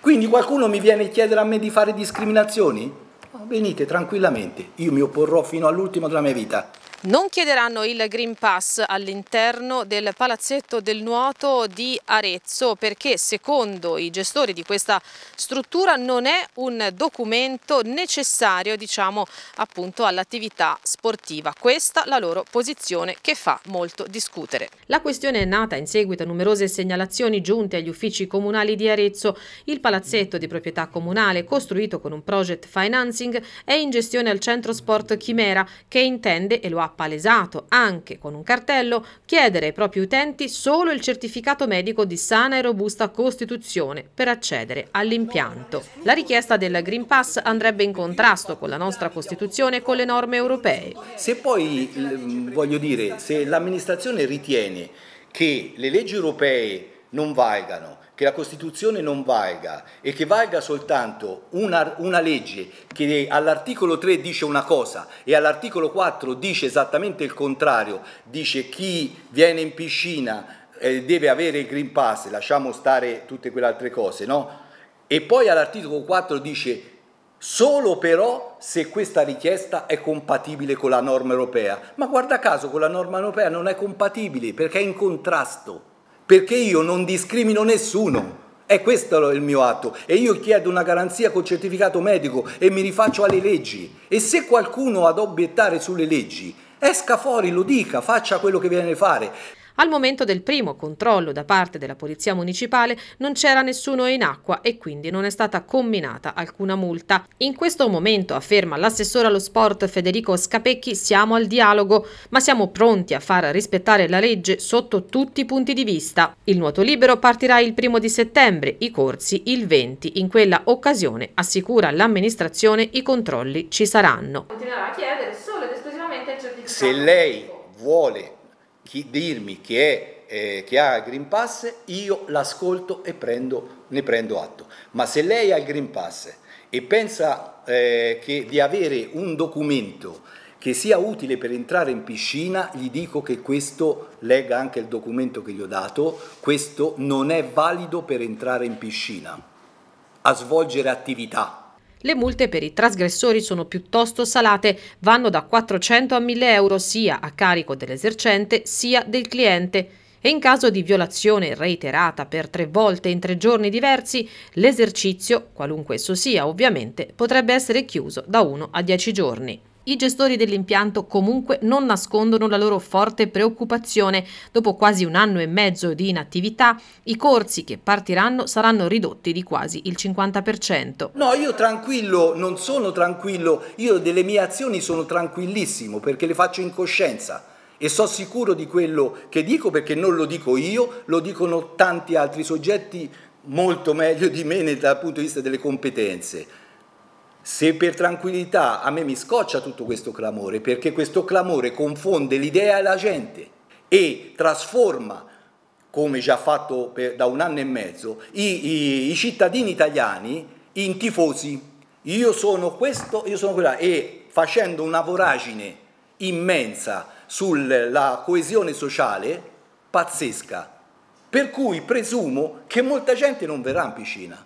Quindi qualcuno mi viene a chiedere a me di fare discriminazioni? Oh, venite tranquillamente, io mi opporrò fino all'ultimo della mia vita non chiederanno il Green Pass all'interno del palazzetto del nuoto di Arezzo perché secondo i gestori di questa struttura non è un documento necessario diciamo all'attività sportiva. Questa la loro posizione che fa molto discutere. La questione è nata in seguito a numerose segnalazioni giunte agli uffici comunali di Arezzo. Il palazzetto di proprietà comunale costruito con un project financing è in gestione al centro sport Chimera che intende e lo ha palesato anche con un cartello chiedere ai propri utenti solo il certificato medico di sana e robusta costituzione per accedere all'impianto. La richiesta del Green Pass andrebbe in contrasto con la nostra Costituzione e con le norme europee. Se poi, voglio dire, se l'amministrazione ritiene che le leggi europee non valgano, che la Costituzione non valga e che valga soltanto una, una legge che all'articolo 3 dice una cosa e all'articolo 4 dice esattamente il contrario, dice chi viene in piscina eh, deve avere il Green Pass, lasciamo stare tutte quelle altre cose, no? E poi all'articolo 4 dice solo però se questa richiesta è compatibile con la norma europea. Ma guarda caso con la norma europea non è compatibile perché è in contrasto perché io non discrimino nessuno. È questo il mio atto e io chiedo una garanzia con certificato medico e mi rifaccio alle leggi. E se qualcuno ad obiettare sulle leggi, esca fuori, lo dica, faccia quello che viene a fare. Al momento del primo controllo da parte della Polizia Municipale non c'era nessuno in acqua e quindi non è stata combinata alcuna multa. In questo momento, afferma l'assessore allo sport Federico Scapecchi, siamo al dialogo, ma siamo pronti a far rispettare la legge sotto tutti i punti di vista. Il nuoto libero partirà il primo di settembre, i corsi il 20. In quella occasione, assicura l'amministrazione, i controlli ci saranno. Continuerà a chiedere solo ed esclusivamente il certificato. Se lei vuole chi, dirmi che, è, eh, che ha il Green Pass, io l'ascolto e prendo, ne prendo atto. Ma se lei ha il Green Pass e pensa eh, che, di avere un documento che sia utile per entrare in piscina, gli dico che questo, legga anche il documento che gli ho dato, questo non è valido per entrare in piscina, a svolgere attività. Le multe per i trasgressori sono piuttosto salate, vanno da 400 a 1000 euro sia a carico dell'esercente sia del cliente e in caso di violazione reiterata per tre volte in tre giorni diversi, l'esercizio, qualunque esso sia ovviamente, potrebbe essere chiuso da 1 a 10 giorni i gestori dell'impianto comunque non nascondono la loro forte preoccupazione. Dopo quasi un anno e mezzo di inattività, i corsi che partiranno saranno ridotti di quasi il 50%. No, io tranquillo, non sono tranquillo, io delle mie azioni sono tranquillissimo perché le faccio in coscienza e so sicuro di quello che dico perché non lo dico io, lo dicono tanti altri soggetti molto meglio di me dal punto di vista delle competenze. Se per tranquillità a me mi scoccia tutto questo clamore, perché questo clamore confonde l'idea e la gente e trasforma, come già fatto per, da un anno e mezzo, i, i, i cittadini italiani in tifosi. Io sono questo, io sono quella. E facendo una voragine immensa sulla coesione sociale pazzesca. Per cui presumo che molta gente non verrà in piscina.